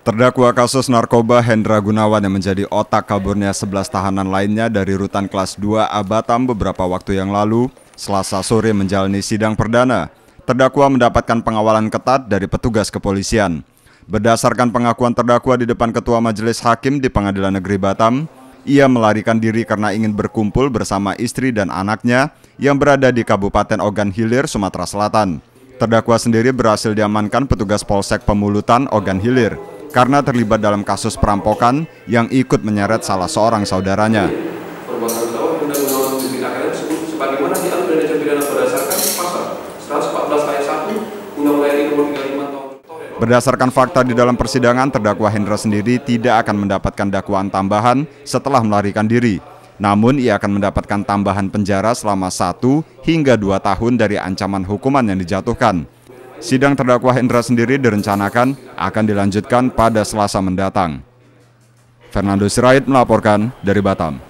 Terdakwa kasus narkoba Hendra Gunawan yang menjadi otak kaburnya 11 tahanan lainnya dari rutan kelas 2 A Batam beberapa waktu yang lalu, selasa sore menjalani sidang perdana. Terdakwa mendapatkan pengawalan ketat dari petugas kepolisian. Berdasarkan pengakuan terdakwa di depan Ketua Majelis Hakim di Pengadilan Negeri Batam, ia melarikan diri karena ingin berkumpul bersama istri dan anaknya yang berada di Kabupaten Ogan Hilir, Sumatera Selatan. Terdakwa sendiri berhasil diamankan petugas Polsek Pemulutan Ogan Hilir karena terlibat dalam kasus perampokan yang ikut menyeret salah seorang saudaranya. Berdasarkan fakta di dalam persidangan, terdakwa Hendra sendiri tidak akan mendapatkan dakwaan tambahan setelah melarikan diri. Namun ia akan mendapatkan tambahan penjara selama satu hingga dua tahun dari ancaman hukuman yang dijatuhkan. Sidang terdakwa Hendra sendiri direncanakan akan dilanjutkan pada Selasa mendatang. Fernando Sirait melaporkan dari Batam.